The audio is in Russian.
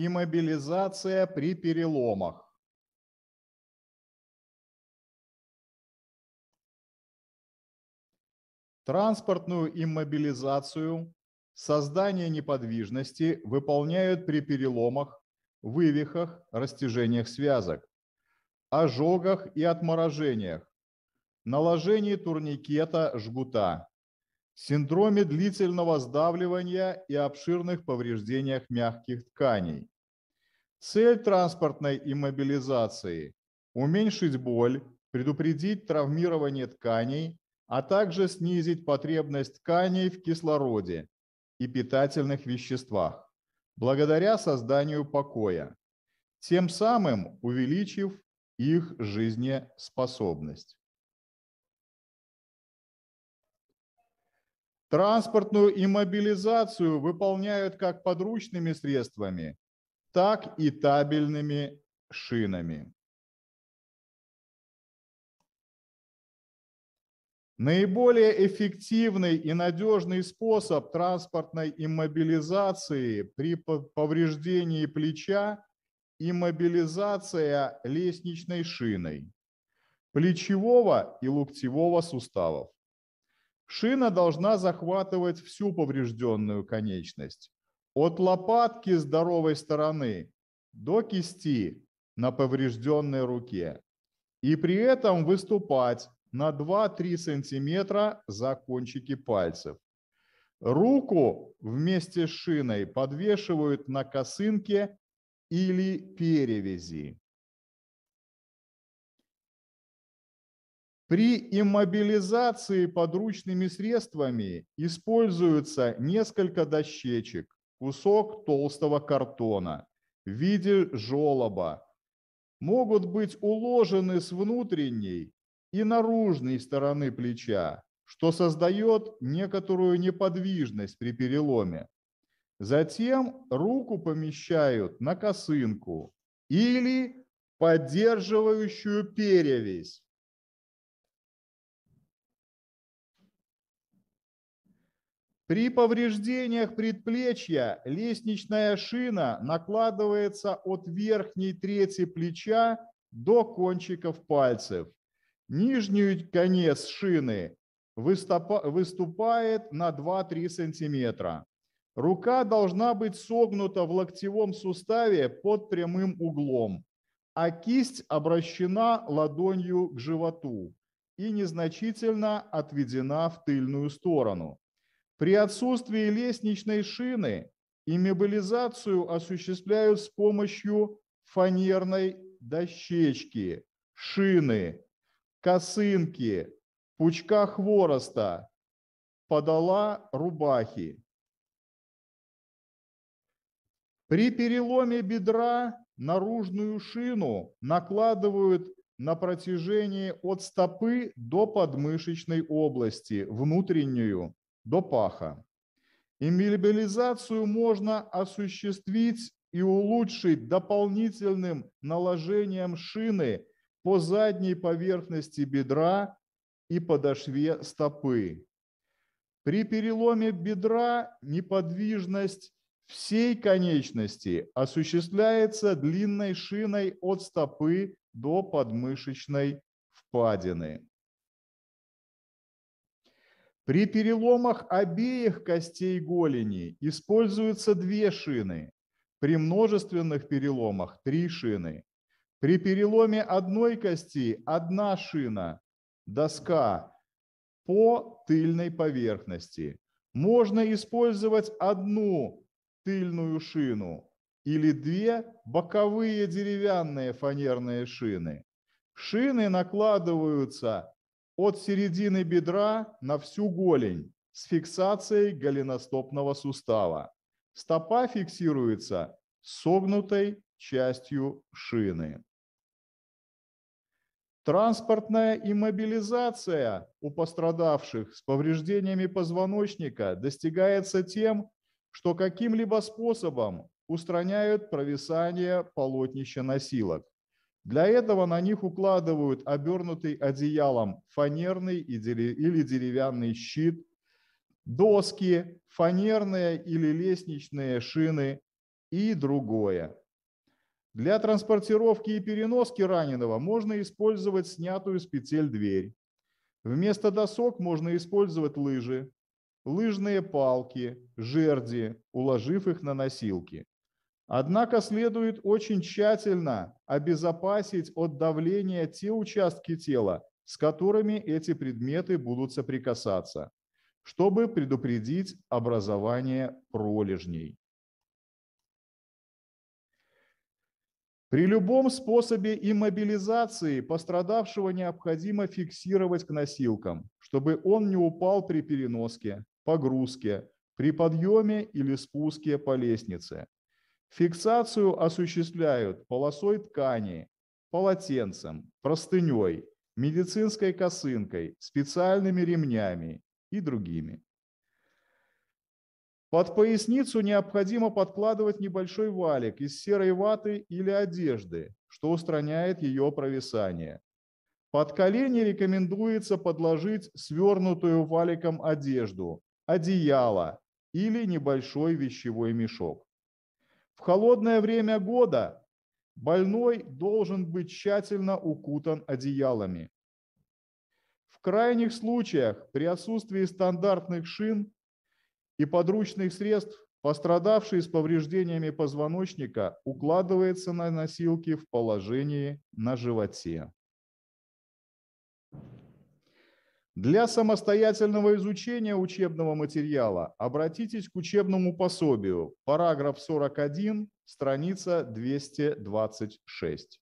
Иммобилизация при переломах. Транспортную иммобилизацию, создание неподвижности выполняют при переломах, вывихах, растяжениях связок, ожогах и отморожениях, наложении турникета жгута, синдроме длительного сдавливания и обширных повреждениях мягких тканей. Цель транспортной иммобилизации – уменьшить боль, предупредить травмирование тканей, а также снизить потребность тканей в кислороде и питательных веществах, благодаря созданию покоя, тем самым увеличив их жизнеспособность. Транспортную иммобилизацию выполняют как подручными средствами, так и табельными шинами. Наиболее эффективный и надежный способ транспортной иммобилизации при повреждении плеча – иммобилизация лестничной шиной плечевого и локтевого суставов. Шина должна захватывать всю поврежденную конечность. От лопатки здоровой стороны до кисти на поврежденной руке. И при этом выступать на 2-3 сантиметра за кончики пальцев. Руку вместе с шиной подвешивают на косынке или перевязи. При иммобилизации подручными средствами используются несколько дощечек, кусок толстого картона в виде желоба. Могут быть уложены с внутренней и наружной стороны плеча, что создает некоторую неподвижность при переломе. Затем руку помещают на косынку или поддерживающую перевязь При повреждениях предплечья лестничная шина накладывается от верхней трети плеча до кончиков пальцев. Нижний конец шины выступает на 2-3 см. Рука должна быть согнута в локтевом суставе под прямым углом, а кисть обращена ладонью к животу и незначительно отведена в тыльную сторону. При отсутствии лестничной шины иммобилизацию осуществляют с помощью фанерной дощечки, шины, косынки, пучка хвороста, подола рубахи. При переломе бедра наружную шину накладывают на протяжении от стопы до подмышечной области, внутреннюю, до паха. Иммобилизацию можно осуществить и улучшить дополнительным наложением шины по задней поверхности бедра и подошве стопы. При переломе бедра неподвижность всей конечности осуществляется длинной шиной от стопы до подмышечной впадины. При переломах обеих костей голени используются две шины, при множественных переломах – три шины. При переломе одной кости – одна шина, доска по тыльной поверхности. Можно использовать одну тыльную шину или две боковые деревянные фанерные шины. Шины накладываются от середины бедра на всю голень с фиксацией голеностопного сустава. Стопа фиксируется согнутой частью шины. Транспортная иммобилизация у пострадавших с повреждениями позвоночника достигается тем, что каким-либо способом устраняют провисание полотнища носилок. Для этого на них укладывают обернутый одеялом фанерный или деревянный щит, доски, фанерные или лестничные шины и другое. Для транспортировки и переноски раненого можно использовать снятую с петель дверь. Вместо досок можно использовать лыжи, лыжные палки, жерди, уложив их на носилки. Однако следует очень тщательно обезопасить от давления те участки тела, с которыми эти предметы будут соприкасаться, чтобы предупредить образование пролежней. При любом способе иммобилизации пострадавшего необходимо фиксировать к носилкам, чтобы он не упал при переноске, погрузке, при подъеме или спуске по лестнице. Фиксацию осуществляют полосой ткани, полотенцем, простыней, медицинской косынкой, специальными ремнями и другими. Под поясницу необходимо подкладывать небольшой валик из серой ваты или одежды, что устраняет ее провисание. Под колени рекомендуется подложить свернутую валиком одежду, одеяло или небольшой вещевой мешок. В холодное время года больной должен быть тщательно укутан одеялами. В крайних случаях при отсутствии стандартных шин и подручных средств пострадавший с повреждениями позвоночника укладывается на носилки в положении на животе. Для самостоятельного изучения учебного материала обратитесь к учебному пособию, параграф 41, страница 226.